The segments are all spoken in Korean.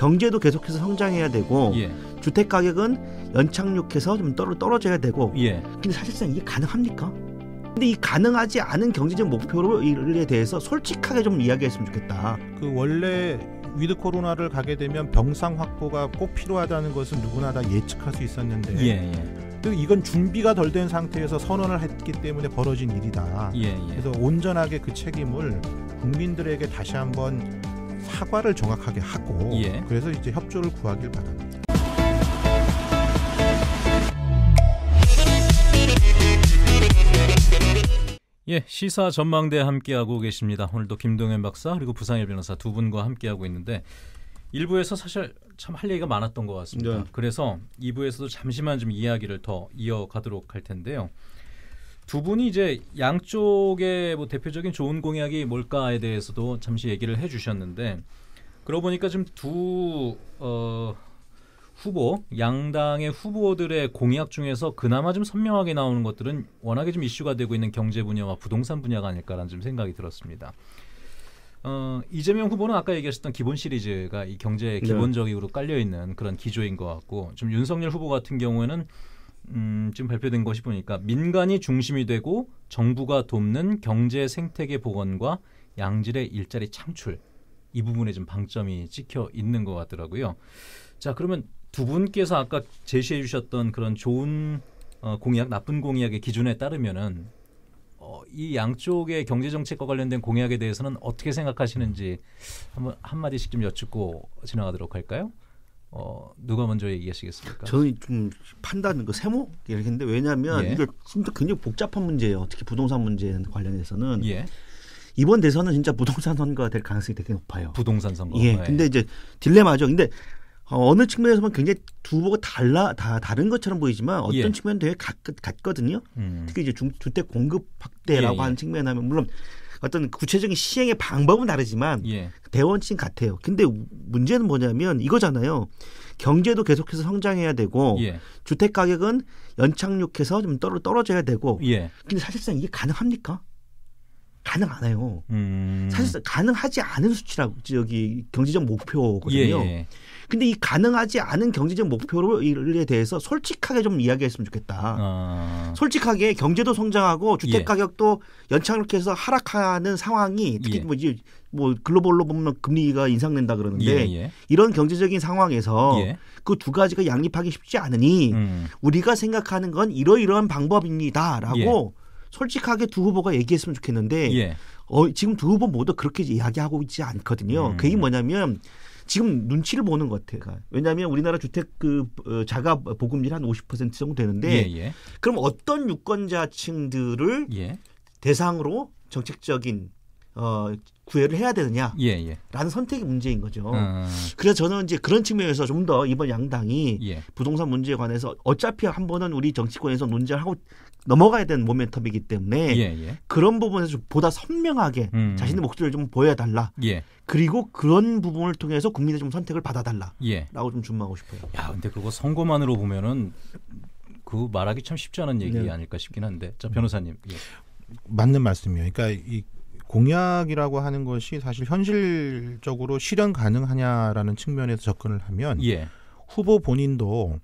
경제도 계속해서 성장해야 되고 예. 주택 가격은 연착륙해서 좀 떨어 져야 되고 예. 근데 사실상 이게 가능합니까? 근데 이 가능하지 않은 경제적 목표로에 대해서 솔직하게 좀 이야기했으면 좋겠다. 그 원래 위드 코로나를 가게 되면 병상 확보가 꼭 필요하다는 것은 누구나 다 예측할 수 있었는데 예, 예. 그 이건 준비가 덜 된 상태에서 선언을 했기 때문에 벌어진 일이다. 예, 예, 그래서 온전하게 그 책임을 국민들에게 다시 한번 사과를 정확하게 하고 예. 그래서 이제 협조를 구하길 바랍니다. 예, 시사 전망대 함께하고 계십니다. 오늘도 김동현 박사 그리고 부상일 변호사 두 분과 함께하고 있는데 1부에서 사실 참 할 얘기가 많았던 것 같습니다. 네. 그래서 2부에서도 잠시만 좀 이야기를 더 이어가도록 할 텐데요. 두 분이 이제 양쪽의 뭐 대표적인 좋은 공약이 뭘까에 대해서도 잠시 얘기를 해주셨는데 그러고 보니까 지금 두 어, 후보 양당의 후보들의 공약 중에서 그나마 좀 선명하게 나오는 것들은 워낙에 좀 이슈가 되고 있는 경제 분야와 부동산 분야가 아닐까라는 좀 생각이 들었습니다. 어, 이재명 후보는 아까 얘기하셨던 기본 시리즈가 이 경제 네. 기본적으로 깔려 있는 그런 기조인 것 같고 좀 윤석열 후보 같은 경우에는 음, 지금 발표된 것이 보니까 민간이 중심이 되고 정부가 돕는 경제 생태계 복원과 양질의 일자리 창출 이 부분에 좀 방점이 찍혀 있는 것 같더라고요. 자 그러면 두 분께서 아까 제시해 주셨던 그런 좋은 어, 공약 나쁜 공약의 기준에 따르면은 어, 이 양쪽의 경제 정책과 관련된 공약에 대해서는 어떻게 생각하시는지 한번 한 마디씩 좀 여쭙고 지나가도록 할까요? 어, 누가 먼저 얘기하시겠습니까? 저는 좀 판단 은그 세모 이렇게 했는데 왜냐하면 예. 이게 진짜 굉장히 복잡한 문제예요. 특히 부동산 문제 관련해서는 예. 이번 대선은 진짜 부동산 선거가 될 가능성이 되게 높아요. 부동산 선거. 예. 네. 근데 이제 딜레마죠. 근데 어, 어느 측면에서만 굉장히 두 후보가 달라 다 다른 것처럼 보이지만 어떤 예. 측면 되게 같, 같거든요. 음. 특히 이제 중, 주택 공급 확대라고 예, 예. 하는 측면하면 물론 어떤 구체적인 시행의 방법은 다르지만 예. 대원칙 같아요. 근데 문제는 뭐냐면 이거잖아요. 경제도 계속해서 성장해야 되고 예. 주택 가격은 연착륙해서 좀 떨어져야 되고. 예. 근데 사실상 이게 가능합니까? 가능 안 해요. 음. 사실 가능하지 않은 수치라고 저기 경제적 목표거든요. 예. 예. 근데 이 가능하지 않은 경제적 목표를에 대해서 솔직하게 좀 이야기했으면 좋겠다. 아. 솔직하게 경제도 성장하고 주택 예. 가격도 예. 연착륙해서 하락하는 상황이 특히 예. 뭐 이제 뭐 글로벌로 보면 금리가 인상된다 그러는데 예예. 예. 이런 경제적인 상황에서 예. 그두 가지가 양립하기 쉽지 않으니 음. 우리가 생각하는 건 이러이러한 방법입니다라고 솔직하게 두 후보가 얘기했으면 좋겠는데 예. 어, 지금 두 후보 모두 그렇게 이야기하고 있지 않거든요. 음. 그게 뭐냐면 지금 눈치를 보는 것 같아요. 그러니까 왜냐하면 우리나라 주택 그 어, 자가 보급률 한50% 정도 되는데 예, 예. 그럼 어떤 유권자층들을 예. 대상으로 정책적인 어, 구애를 해야 되느냐라는 예, 예. 선택이 문제인 거죠. 음. 그래서 저는 이제 그런 측면에서 좀 더 이번 양당이 예. 부동산 문제에 관해서 어차피 한 번은 우리 정치권에서 논쟁을 하고 넘어가야 되는 모멘텀이기 때문에 예, 예. 그런 부분에서 좀 보다 선명하게 음. 자신의 목소리를 좀 보여달라. 예. 그리고 그런 부분을 통해서 국민의 좀 선택을 받아달라라고 좀주문하고 싶어요. 야, 근데 그거 선거만으로 보면은 그 말하기 참 쉽지 않은 얘기 네. 아닐까 싶긴 한데, 자 변호사님. 맞는 말씀이에요. 그러니까 이 공약이라고 하는 것이 사실 현실적으로 실현 가능하냐라는 측면에서 접근을 하면 예. 후보 본인도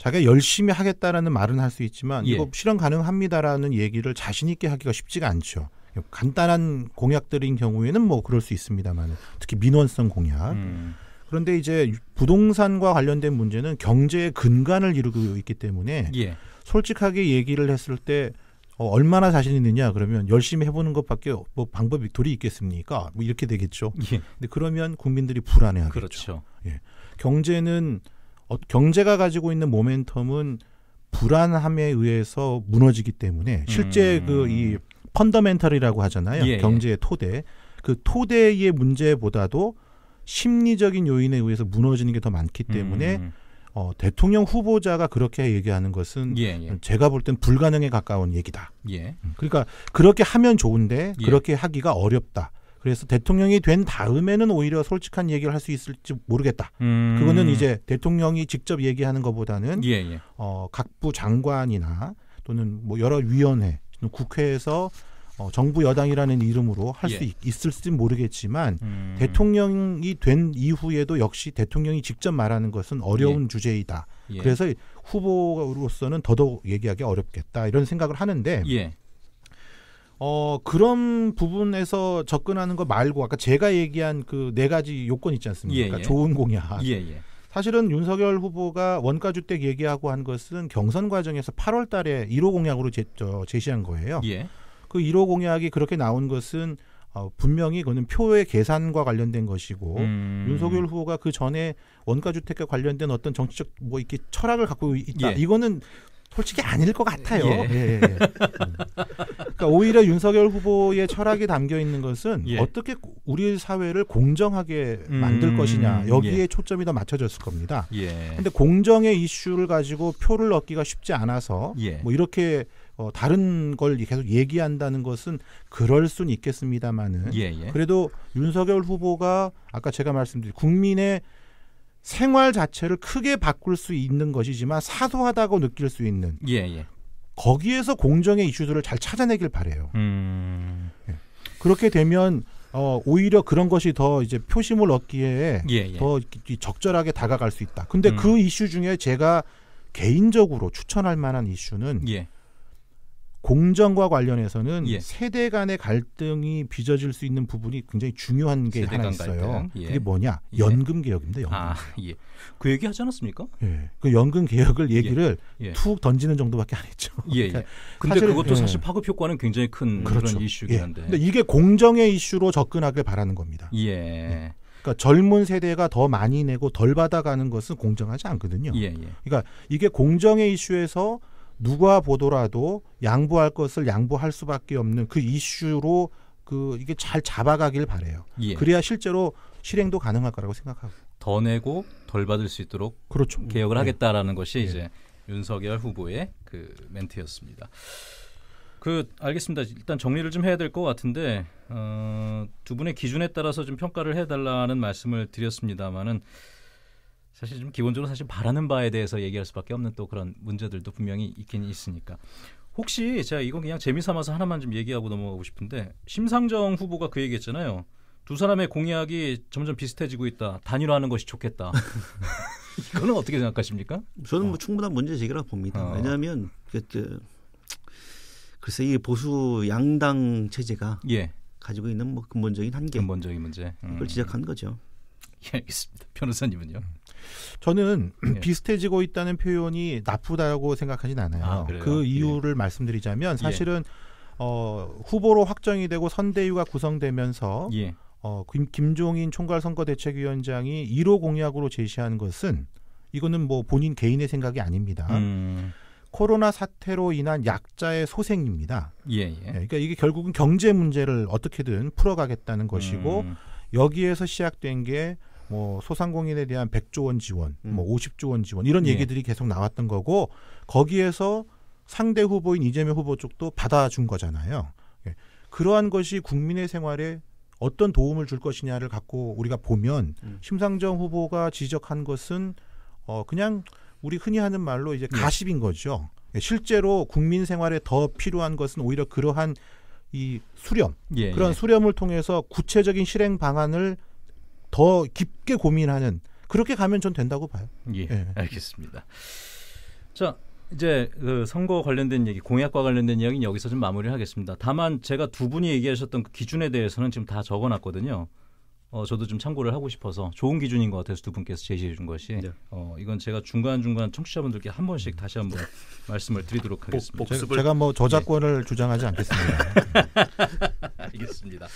자기가 열심히 하겠다라는 말은 할 수 있지만 예. 이거 실현 가능합니다라는 얘기를 자신 있게 하기가 쉽지가 않죠. 간단한 공약들인 경우에는 뭐 그럴 수 있습니다만 특히 민원성 공약. 음. 그런데 이제 부동산과 관련된 문제는 경제의 근간을 이루고 있기 때문에 예. 솔직하게 얘기를 했을 때 어, 얼마나 자신 있느냐 그러면 열심히 해보는 것밖에 뭐 방법이 둘이 있겠습니까? 뭐 이렇게 되겠죠. 예. 근데 그러면 국민들이 불안해하겠죠. 그렇죠. 예. 경제는 어, 경제가 가지고 있는 모멘텀은 불안함에 의해서 무너지기 때문에 실제 음. 그이 펀더멘털이라고 하잖아요. 예, 예, 경제의 토대. 그 토대의 문제보다도 심리적인 요인에 의해서 무너지는 게 더 많기 때문에 음. 어, 대통령 후보자가 그렇게 얘기하는 것은 예, 예. 제가 볼 땐 불가능에 가까운 얘기다. 예. 음, 그러니까 그렇게 하면 좋은데 예. 그렇게 하기가 어렵다. 그래서 대통령이 된 다음에는 오히려 솔직한 얘기를 할 수 있을지 모르겠다. 음. 그거는 이제 대통령이 직접 얘기하는 것보다는 예, 예. 어, 각부 장관이나 또는 뭐 여러 위원회 국회에서 어, 정부 여당이라는 이름으로 할수 예. 있을지 모르겠지만 음. 대통령이 된 이후에도 역시 대통령이 직접 말하는 것은 어려운 예. 주제이다. 예. 그래서 후보로서는 더더욱 얘기하기 어렵겠다 이런 생각을 하는데 어, 그런 부분에서 접근하는 것 말고 아까 제가 얘기한 그 네 가지 요건 있지 않습니까? 예, 예. 좋은 공약. 예, 사실은 윤석열 후보가 원가 주택 얘기하고 한 것은 경선 과정에서 8월 달에 1호 공약으로 제, 저, 제시한 거예요. 그 1호 공약이 그렇게 나온 것은 어, 분명히 그는 표의 계산과 관련된 것이고 음. 윤석열 후보가 그 전에 원가주택과 관련된 어떤 정치적 뭐 이렇게 철학을 갖고 있다. 예. 이거는 솔직히 아닐 것 같아요. 예. 예. 예, 예. 음. 그러니까 오히려 윤석열 후보의 철학이 담겨 있는 것은 예. 어떻게 우리 사회를 공정하게 음. 만들 것이냐 여기에 예. 초점이 더 맞춰졌을 겁니다. 그런데 공정의 이슈를 가지고 표를 얻기가 쉽지 않아서 뭐 이렇게 어, 다른 걸 계속 얘기한다는 것은 그럴 순 있겠습니다만은 예, 예. 그래도 윤석열 후보가 아까 제가 말씀드린 국민의 생활 자체를 크게 바꿀 수 있는 것이지만 사소하다고 느낄 수 있는 예, 예. 거기에서 공정의 이슈들을 잘 찾아내길 바래요. 음... 예. 그렇게 되면 어, 오히려 그런 것이 더 이제 표심을 얻기에 예, 예. 더 적절하게 다가갈 수 있다. 근데 음. 그 이슈 중에 제가 개인적으로 추천할 만한 이슈는 예. 공정과 관련해서는 예. 세대 간의 갈등이 빚어질 수 있는 부분이 굉장히 중요한 게 하나 있어요. 예. 그게 뭐냐? 예. 연금 개혁입니다. 연금. 아, 예. 그 얘기 하지 않았습니까? 예. 그 연금 개혁을 예. 얘기를 예. 툭 던지는 정도밖에 안 했죠. 예. 그러데 그러니까 사실, 그것도 사실 파급 효과는 굉장히 큰 그렇죠. 그런 이슈긴 한데. 근데 이게 공정의 이슈로 접근하길 바라는 겁니다. 예. 그러니까 젊은 세대가 더 많이 내고 덜 받아가는 것은 공정하지 않거든요. 그러니까 이게 공정의 이슈에서 누가 보더라도 양보할 것을 양보할 수밖에 없는 그 이슈로 그 이게 잘 잡아가길 바래요. 예. 그래야 실제로 실행도 가능할 거라고 생각하고 더 내고 덜 받을 수 있도록 그렇죠. 개혁을 예. 하겠다라는 것이 예. 이제 윤석열 후보의 그 멘트였습니다. 그 알겠습니다. 일단 정리를 좀 해야 될 것 같은데 어, 두 분의 기준에 따라서 좀 평가를 해달라는 말씀을 드렸습니다만은 사실 좀 기본적으로 사실 바라는 바에 대해서 얘기할 수밖에 없는 또 그런 문제들도 분명히 있긴 있으니까 혹시 제가 이건 그냥 재미 삼아서 하나만 좀 얘기하고 넘어가고 싶은데 심상정 후보가 그 얘기했잖아요. 두 사람의 공약이 점점 비슷해지고 있다. 단일화하는 것이 좋겠다. 이거는 어떻게 생각하십니까? 저는 뭐 어. 충분한 문제 제기라 봅니다. 어. 왜냐하면 그, 그 글쎄 이 보수 양당 체제가 예. 가지고 있는 뭐 근본적인 한계, 근본적인 문제 음. 그걸 지적한 거죠. 예, 알겠습니다. 변호사님은요? 음. 저는 예. 비슷해지고 있다는 표현이 나쁘다고 생각하진 않아요. 아, 그 예. 이유를 예. 말씀드리자면 사실은 어, 후보로 확정이 되고 선대위가 구성되면서 예. 어, 김, 김종인 총괄선거대책위원장이 1호 공약으로 제시한 것은 이거는 뭐 본인 개인의 생각이 아닙니다. 음. 코로나 사태로 인한 약자의 소생입니다. 예, 예. 예, 그러니까 이게 결국은 경제 문제를 어떻게든 풀어가겠다는 것이고 음. 여기에서 시작된 게뭐 소상공인에 대한 100조 원 지원, 음. 뭐 50조 원 지원 이런 예. 얘기들이 예. 계속 나왔던 거고 거기에서 상대 후보인 이재명 후보 쪽도 받아준 거잖아요. 예. 그러한 것이 국민의 생활에 어떤 도움을 줄 것이냐를 갖고 우리가 보면 음. 심상정 후보가 지적한 것은 어 그냥 우리 흔히 하는 말로 이제 네. 가십인 거죠. 예. 실제로 국민 생활에 더 필요한 것은 오히려 그러한 이 수렴 예. 그런 예. 수렴을 통해서 구체적인 실행 방안을 더 깊게 고민하는 그렇게 가면 전 된다고 봐요. 예, 예. 알겠습니다. 자, 이제 그 선거 관련된 얘기, 공약과 관련된 이야기는 여기서 좀 마무리하겠습니다. 다만 제가 두 분이 얘기하셨던 그 기준에 대해서는 지금 다 적어놨거든요. 어, 저도 좀 참고를 하고 싶어서 좋은 기준인 것 같아서 두 분께서 제시해 준 것이 네. 어, 이건 제가 중간중간 청취자분들께 한 번씩 다시 한번 말씀을 드리도록 하겠습니다. 복, 제가, 제가 뭐 저작권을 네. 주장하지 않겠습니다. 알겠습니다.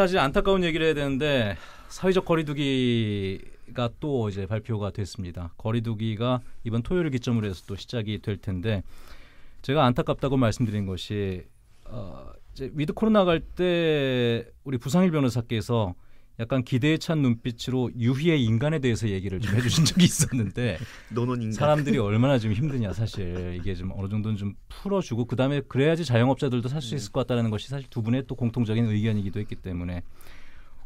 사실 안타까운 얘기를 해야 되는데 사회적 거리두기가 또 이제 발표가 됐습니다. 거리두기가 이번 토요일 기점으로 해서 또 시작이 될 텐데 제가 안타깝다고 말씀드린 것이 어, 이제 위드 코로나 갈 때 우리 부상일 변호사께서 약간 기대에 찬 눈빛으로 유희의 인간에 대해서 얘기를 좀 해주신 적이 있었는데 사람들이 얼마나 좀 힘드냐 사실 이게 좀 어느 정도는 좀 풀어주고 그 다음에 그래야지 자영업자들도 살수 네. 있을 것 같다는 것이 사실 두 분의 또 공통적인 의견이기도 했기 때문에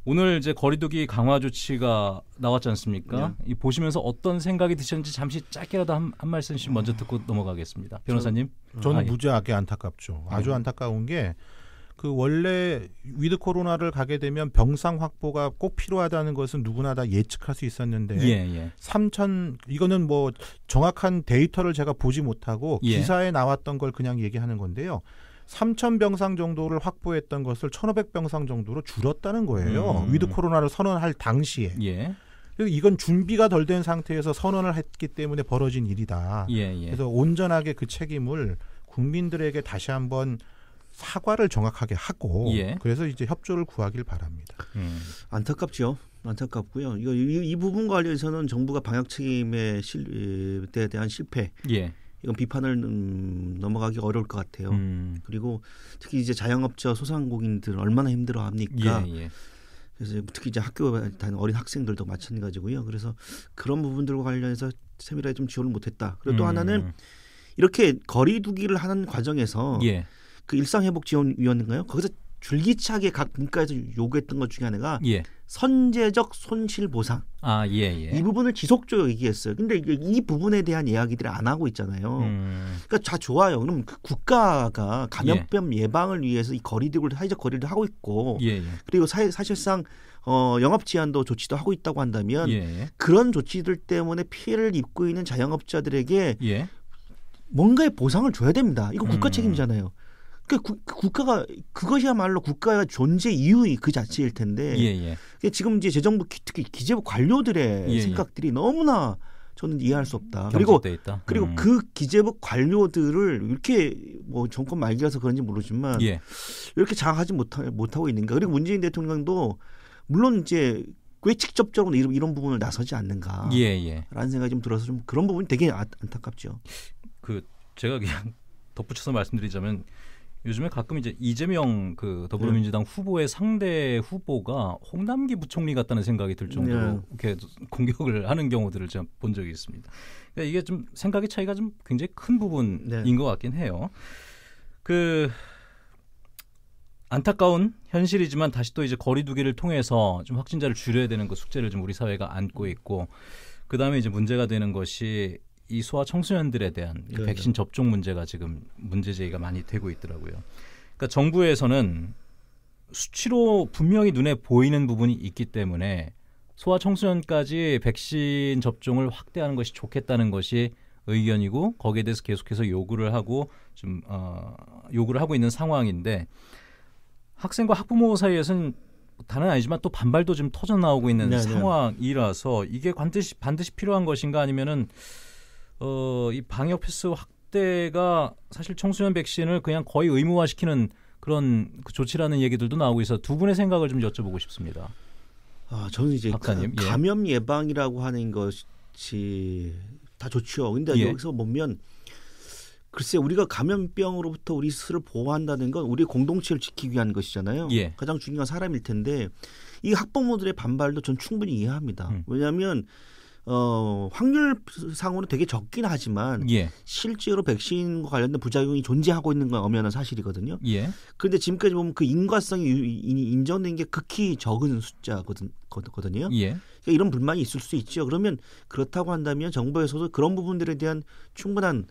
오늘 이제 거리두기 강화 조치가 나왔지 않습니까? 네. 이 보시면서 어떤 생각이 드셨는지 잠시 짧게라도 한, 한 말씀씩 먼저 듣고 아. 넘어가겠습니다. 변호사님, 저, 는 아, 예. 무지하게 안타깝죠. 아주 네. 안타까운 게그 원래 위드 코로나를 가게 되면 병상 확보가 꼭 필요하다는 것은 누구나 다 예측할 수 있었는데 예, 예. 3천 이거는 뭐 정확한 데이터를 제가 보지 못하고 예. 기사에 나왔던 걸 그냥 얘기하는 건데요. 3천 병상 정도를 확보했던 것을 1,500 병상 정도로 줄었다는 거예요. 음. 위드 코로나를 선언할 당시에. 예. 이건 준비가 덜 된 상태에서 선언을 했기 때문에 벌어진 일이다. 예, 예. 그래서 온전하게 그 책임을 국민들에게 다시 한번 사과를 정확하게 하고 예. 그래서 이제 협조를 구하길 바랍니다. 음. 안타깝죠. 안타깝고요. 이거 이, 이, 부분 관련해서는 정부가 방역 책임에 실, 에 대한 실패. 예. 이건 비판을 음, 넘어가기 어려울 것 같아요. 음. 그리고 특히 이제 자영업자 소상공인들 얼마나 힘들어 합니까? 예, 예, 그래서 특히 이제 학교 다니는 어린 학생들도 마찬가지고요. 그래서 그런 부분들과 관련해서 세밀하게 좀 지원을 못했다. 그리고 또 음. 하나는 이렇게 거리두기를 하는 과정에서 예. 그 일상회복지원위원인가요? 회 거기서 줄기차게 각 분과에서 요구했던 것 중에 하나가 예. 선제적 손실 보상. 아, 예, 예. 이 부분을 지속적으로 얘기했어요. 근데 이 부분에 대한 이야기들을 안 하고 있잖아요. 음. 그러니까 자 좋아요. 그럼 그 국가가 감염병 예. 방을 위해서 이 거리두기를 사회적 거리를 하고 있고 예, 예. 그리고 사, 사실상 어, 영업 제한도 조치도 하고 있다고 한다면 예. 그런 조치들 때문에 피해를 입고 있는 자영업자들에게 예. 뭔가의 보상을 줘야 됩니다. 이거 국가 음. 책임이잖아요. 그러니까 국가가 그것이야말로 국가의 존재 이유의 그 자체일 텐데 예, 예. 그러니까 지금 이제 재정부 특히 기재부 관료들의 예, 예, 생각들이 너무나 저는 이해할 수 없다. 그리고 있다. 그리고 음. 그 기재부 관료들을 이렇게 뭐 정권 말기라서 그런지 모르지만 예. 이렇게 장악하지 못하, 못하고 있는가. 그리고 문재인 대통령도 물론 이제 왜 직접적으로 이런, 이런 부분을 나서지 않는가라는 예, 생각이 좀 들어서 좀 그런 부분이 되게 아, 안타깝죠. 그 제가 그냥 덧붙여서 말씀드리자면 요즘에 가끔 이제 이재명 그 더불어민주당 네. 후보의 상대 후보가 홍남기 부총리 같다는 생각이 들 정도로 네. 이렇게 공격을 하는 경우들을 제가 본 적이 있습니다. 그러니까 이게 좀 생각의 차이가 좀 굉장히 큰 부분인 네. 것 같긴 해요. 그 안타까운 현실이지만 다시 또 이제 거리두기를 통해서 좀 확진자를 줄여야 되는 그 숙제를 좀 우리 사회가 안고 있고 그 다음에 이제 문제가 되는 것이 이소아 청소년들에 대한 네, 백신 접종 문제가 지금 문제 제기가 많이 되고 있더라고요. 그러니까 정부에서는 수치로 분명히 눈에 보이는 부분이 있기 때문에 소아 청소년까지 백신 접종을 확대하는 것이 좋겠다는 것이 의견이고 거기에 대해서 계속해서 요구를 하고 좀 어, 요구를 하고 있는 상황인데 학생과 학부모 사이에서는 다는 아니지만 또 반발도 지금 터져 나오고 있는 네네. 네. 상황이라서 이게 반드시 반드시 필요한 것인가 아니면은 어, 이 방역 패스 확대가 사실 청소년 백신을 그냥 거의 의무화시키는 그런 그 조치라는 얘기들도 나오고 있어 두 분의 생각을 좀 여쭤보고 싶습니다. 아, 저는 이제 박사님, 가, 예. 감염 예. 방이라고 하는 것이 다 좋죠. 근데 예. 여기서 보면 글쎄 우리가 감염병으로부터 우리 스스로 보호한다는 건 우리 공동체를 지키기 위한 것이잖아요. 예. 가장 중요한 사람일 텐데 이 학부모들의 반발도 전 충분히 이해합니다. 음. 왜냐하면 어, 확률상으로 는 되게 적긴 하지만 예. 실제로 백신과 관련된 부작용이 존재하고 있는 건 엄연한 사실이거든요. 예. 그런데 지금까지 보면 그 인과성이 인정된 게 극히 적은 숫자거든요. 예. 그러니까 이런 불만이 있을 수 있죠. 그러면 그렇다고 한다면 정부에서도 그런 부분들에 대한 충분한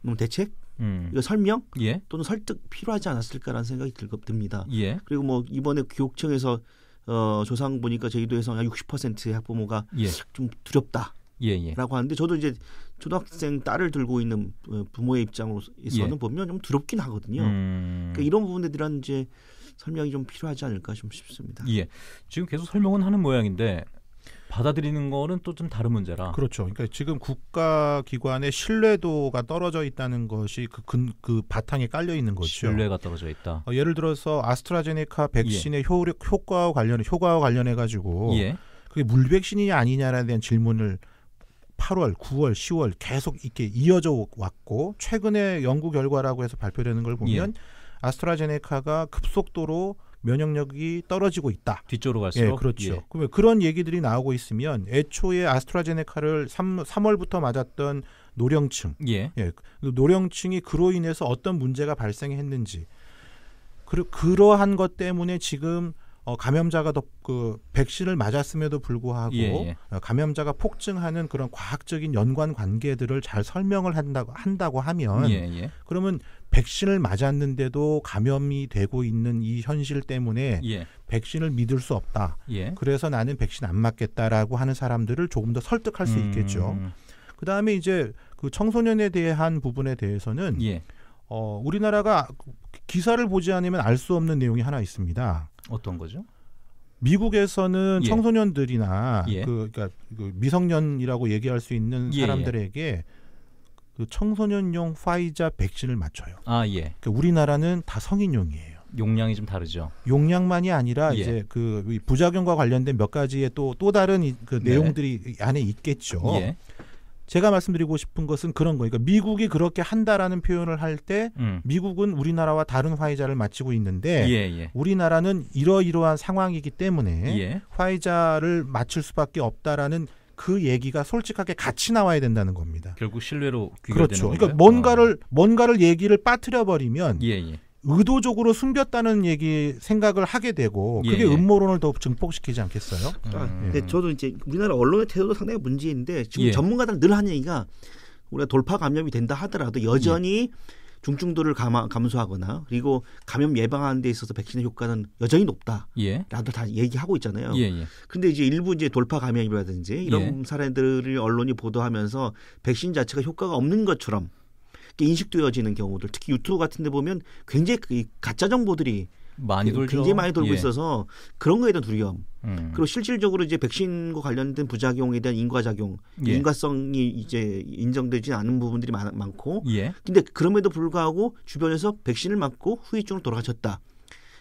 뭐 대책 음. 설명 예. 또는 설득 필요하지 않았을까라는 생각이 들, 듭니다. 예. 그리고 뭐 이번에 교육청에서 어, 조상 보니까 제주도에서 약 60%의 학부모가 예. 좀 두렵다. 예예. 예. 라고 하는데 저도 이제 초등학생 딸을 들고 있는 어, 부모의 입장으로서는 예. 보면 좀 두렵긴 하거든요. 음... 그러니까 이런 부분에 대한 이제 설명이 좀 필요하지 않을까 싶습니다. 예. 지금 계속 설명은 하는 모양인데 받아들이는 거는 또 좀 다른 문제라. 그렇죠. 그러니까 지금 국가 기관의 신뢰도가 떨어져 있다는 것이 그, 그, 그 바탕에 깔려 있는 거죠. 신뢰가 떨어져 있다. 어, 예를 들어서 아스트라제네카 백신의 예. 효력 효과와 관련 효과와 관련해 가지고 예. 그게 물백신이 아니냐에 대한 질문을 8월, 9월, 10월 계속 이렇게 이어져 왔고 최근에 연구 결과라고 해서 발표되는 걸 보면 예. 아스트라제네카가 급속도로 면역력이 떨어지고 있다. 뒤쪽으로 갈수록. 예, 그렇죠. 예. 그러면 그런 얘기들이 나오고 있으면 애초에 아스트라제네카를 3, 3월부터 맞았던 노령층, 예. 예, 그 노령층이 그로 인해서 어떤 문제가 발생했는지 그러, 그러한 것 때문에 지금 어, 감염자가 더그 백신을 맞았음에도 불구하고 예, 예. 예. 어, 감염자가 폭증하는 그런 과학적인 연관 관계들을 잘 설명을 한다고 한다고 하면 예, 예. 그러면 백신을 맞았는데도 감염이 되고 있는 이 현실 때문에 예. 백신을 믿을 수 없다. 그래서 나는 백신 안 맞겠다라고 하는 사람들을 조금 더 설득할 수 음. 있겠죠. 그다음에 이제 그 청소년에 대한 부분에 대해서는 어, 우리나라가 기사를 보지 않으면 알 수 없는 내용이 하나 있습니다. 어떤 거죠? 미국에서는 예. 청소년들이나 예. 그, 그러니까 그 미성년이라고 얘기할 수 있는 예, 예. 사람들에게 그 청소년용 화이자 백신을 맞춰요. 아 예. 그러니까 우리나라는 다 성인용이에요. 용량이 좀 다르죠. 용량만이 아니라 예. 이제 그 부작용과 관련된 몇 가지의 또또 또 다른 그 네. 내용들이 안에 있겠죠. 예. 제가 말씀드리고 싶은 것은 그런 거니까 그러니까 미국이 그렇게 한다라는 표현을 할때 음. 미국은 우리나라와 다른 화이자를 마치고 있는데 예, 예. 우리나라는 이러이러한 상황이기 때문에 예. 화이자를 맞출 수밖에 없다라는 그 얘기가 솔직하게 같이 나와야 된다는 겁니다. 결국 신뢰로 그렇죠. 그러니까 뭔가를 어. 뭔가를 얘기를 빠뜨려 버리면 예, 예. 의도적으로 숨겼다는 얘기 생각을 하게 되고 그게 예. 음모론을 더 증폭시키지 않겠어요? 음. 아, 음. 근데 예. 저도 이제 우리나라 언론의 태도도 상당히 문제인데 지금 예. 전문가들 늘 하는 얘기가 우리가 돌파 감염이 된다 하더라도 여전히 예. 중증도를 감하, 감소하거나 그리고 감염 예방하는 데 있어서 백신의 효과는 여전히 높다라도 예. 다 얘기하고 있잖아요. 예예. 근데 이제 일부 이제 돌파 감염이라든지 이런 예. 사례들을 언론이 보도하면서 백신 자체가 효과가 없는 것처럼 인식되어지는 경우들 특히 유튜브 같은 데 보면 굉장히 그 가짜 정보들이 많이 돌죠. 굉장히 많이 돌고 예. 있어서 그런 거에 대한 두려움. 음. 그리고 실질적으로 이제 백신과 관련된 부작용에 대한 인과작용, 예. 인과성이 이제 인정되지 않은 부분들이 많, 고 예. 근데 그럼에도 불구하고 주변에서 백신을 맞고 후유증으로 돌아가셨다.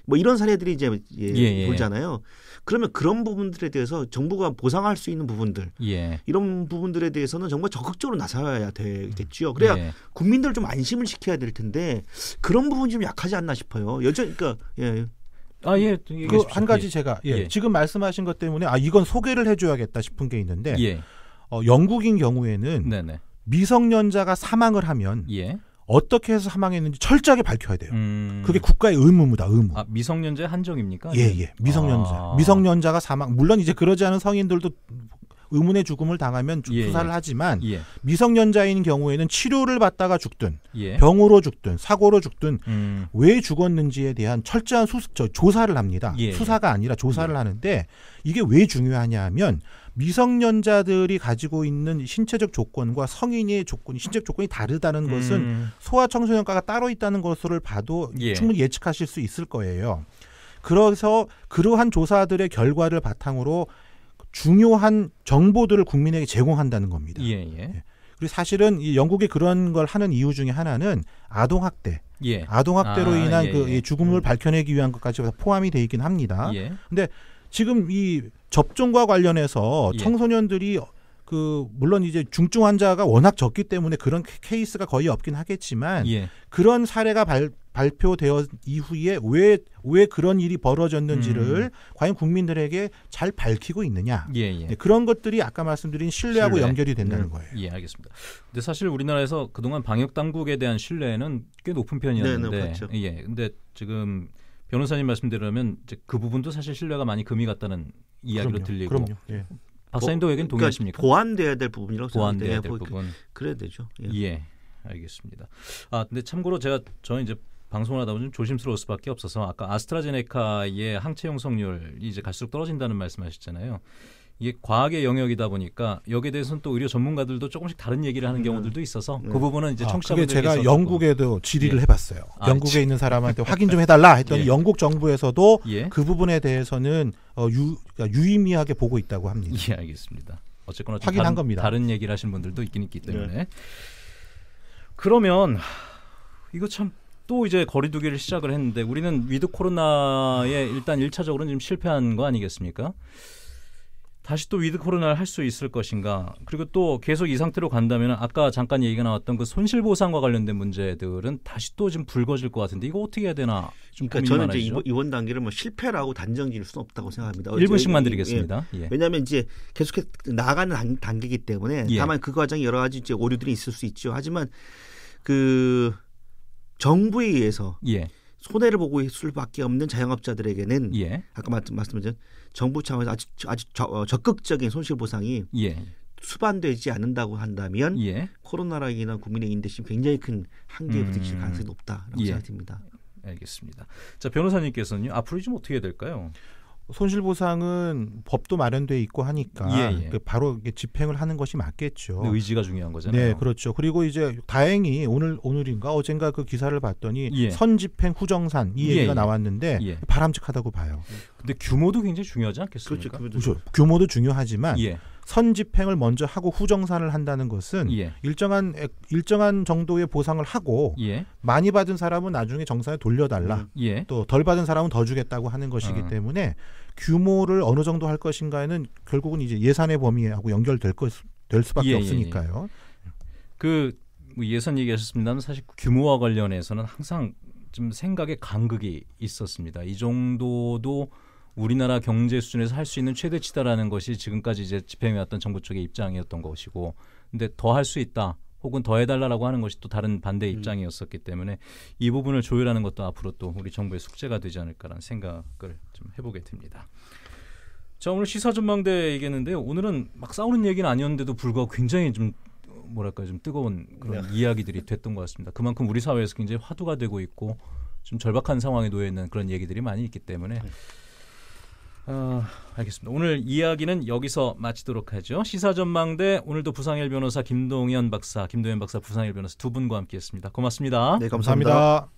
뭐 이런 사례들이 이제 예, 예, 예, 돌잖아요. 그러면 그런 부분들에 대해서 정부가 보상할 수 있는 부분들 예. 이런 부분들에 대해서는 정말 적극적으로 나서야 되겠죠 그래야 예. 국민들 좀 안심을 시켜야 될 텐데 그런 부분 좀 약하지 않나 싶어요. 여전 그러니까 예. 아 예. 그한 가지 예. 제가 예. 예. 지금 말씀하신 것 때문에 아 이건 소개를 해줘야겠다 싶은 게 있는데 어, 영국인 경우에는 네네. 미성년자가 사망을 하면. 어떻게 해서 사망했는지 철저하게 밝혀야 돼요. 음... 그게 국가의 의무입니다. 의무. 아, 미성년자 한정입니까? 예, 예. 미성년자. 아... 미성년자가 사망. 물론 이제 그러지 않은 성인들도 의문의 죽음을 당하면 예, 예, 수사를 하지만 예. 미성년자인 경우에는 치료를 받다가 죽든 예. 병으로 죽든 사고로 죽든 음... 왜 죽었는지에 대한 철저한 수, 저, 조사를 합니다. 예, 예. 수사가 아니라 조사를 음. 하는데 이게 왜 중요하냐 하면 미성년자들이 가지고 있는 신체적 조건과 성인의 조건이 신체적 조건이 다르다는 음. 것은 소아 청소년과가 따로 있다는 것을 봐도 예. 충분히 예측하실 수 있을 거예요. 그래서 그러한 조사들의 결과를 바탕으로 중요한 정보들을 국민에게 제공한다는 겁니다. 예, 예. 예. 그리고 사실은 이 영국이 그런 걸 하는 이유 중에 하나는 아동 학대, 예. 아동 학대로 아, 인한 그 예, 예. 죽음을 음. 밝혀내기 위한 것까지 포함이 되어 있긴 합니다. 예. 근데 지금 이 접종과 관련해서 예. 청소년들이 그 물론 이제 중증 환자가 워낙 적기 때문에 그런 케이스가 거의 없긴 하겠지만 예. 그런 사례가 발, 발표되어 이후에 왜 왜 그런 일이 벌어졌는지를 음. 과연 국민들에게 잘 밝히고 있느냐 예, 예. 네, 그런 것들이 아까 말씀드린 신뢰하고 신뢰. 연결이 된다는 음. 거예요. 예, 알겠습니다. 근데 사실 우리나라에서 그동안 방역 당국에 대한 신뢰는 꽤 높은 편이었는데, 네, 높죠 네, 그렇죠. 예, 근데 지금 변호사님 말씀대로면 이제 그 부분도 사실 신뢰가 많이 금이 갔다는 이야기로 그럼요. 들리고 그럼요. 예. 박사님도 의견 어, 그러니까 동의하십니까? 보완돼야 될 부분이라고 보완돼야 될 뭐 그 부분 그래야 되죠. 예. 예. 알겠습니다. 아 근데 참고로 제가 저는 이제 방송을 하다 보면 조심스러울 수밖에 없어서 아까 아스트라제네카의 항체 형성률이 이제 갈수록 떨어진다는 말씀하셨잖아요. 이게 과학의 영역이다 보니까 여기에 대해서는 또 의료 전문가들도 조금씩 다른 얘기를 하는 음. 경우들도 있어서 네. 그 부분은 이제 청취자분들 아, 제가 영국에도 질의를 예. 해봤어요. 아, 영국에 있는 사람한테 확인 좀 해달라 했더니 예. 영국 정부에서도 예. 그 부분에 대해서는 어, 유, 그러니까 유의미하게 보고 있다고 합니다. 예, 알겠습니다. 어쨌거나 확인한 다른, 겁니다. 다른 얘기를 하시는 분들도 있긴 있기 네. 때문에 그러면 이거 참. 또 이제 거리두기를 시작을 했는데 우리는 위드 코로나에 일단 일차적으로는 지금 실패한 거 아니겠습니까? 다시 또 위드 코로나를 할 수 있을 것인가 그리고 또 계속 이 상태로 간다면 아까 잠깐 얘기가 나왔던 그 손실 보상과 관련된 문제들은 다시 또 좀 불거질 것 같은데 이거 어떻게 해야 되나 좀 그러니까 저는 이제 이번, 이번, 단계를 뭐 실패라고 단정 지을 수는 없다고 생각합니다 1분씩만 드리겠습니다 예. 예. 왜냐하면 이제 계속해서 나가는 단계이기 때문에 예. 다만 그 과정에 여러 가지 이제 오류들이 있을 수 있죠 하지만 그 정부에 의해서 예. 손해를 보고 있을 밖에 없는 자영업자들에게는 예. 아까 말씀드린 정부 차원에서 아주 아주 어, 적극적인 손실 보상이 예. 수반되지 않는다고 한다면 예. 코로나로 인한 국민의 인대심 굉장히 큰 한계에 음. 부딪힐 음. 가능성이 높다라고 예. 생각됩니다. 알겠습니다. 자 변호사님께서는요 앞으로 좀 어떻게 해야 될까요? 손실 보상은 법도 마련돼 있고 하니까 예, 예. 그 바로 집행을 하는 것이 맞겠죠. 의지가 중요한 거잖아요. 네, 그렇죠. 그리고 이제 다행히 오늘 오늘인가 어젠가 그 기사를 봤더니 예. 선집행 후정산 이 얘기가 예, 예. 나왔는데 예. 바람직하다고 봐요. 근데 규모도 굉장히 중요하지 않겠습니까? 그렇죠. 규모도 중요하지만 선집행을 먼저 하고 후정산을 한다는 것은 예. 일정한 일정한 정도의 보상을 하고 예. 많이 받은 사람은 나중에 정산에 돌려달라. 음, 예. 또덜 받은 사람은 더 주겠다고 하는 것이기 어. 때문에 규모를 어느 정도 할 것인가에는 결국은 이제 예산의 범위하고 연결될 것, 될 수밖에 예, 예, 예. 없으니까요. 그 뭐 예산 얘기하셨습니다만 사실 규모와 관련해서는 항상 좀 생각의 간극이 있었습니다. 이 정도도 우리나라 경제 수준에서 할 수 있는 최대치다라는 것이 지금까지 이제 집행해왔던 정부 쪽의 입장이었던 것이고, 근데 더 할 수 있다. 혹은 더해달라라고 하는 것이 또 다른 반대 음. 입장이었었기 때문에 이 부분을 조율하는 것도 앞으로 또 우리 정부의 숙제가 되지 않을까라는 생각을 좀 해보게 됩니다. 자 오늘 시사 전망대 얘기했는데요. 오늘은 막 싸우는 얘기는 아니었는데도 불구하고 굉장히 좀 뭐랄까 좀 뜨거운 그런 네. 이야기들이 됐던 것 같습니다. 그만큼 우리 사회에서 굉장히 화두가 되고 있고 좀 절박한 상황에 놓여 있는 그런 얘기들이 많이 있기 때문에. 네. 어, 알겠습니다. 오늘 이야기는 여기서 마치도록 하죠. 시사전망대 오늘도 부상일 변호사 김동현 박사, 김도현 박사, 부상일 변호사 두 분과 함께했습니다. 고맙습니다. 네, 감사합니다. 감사합니다.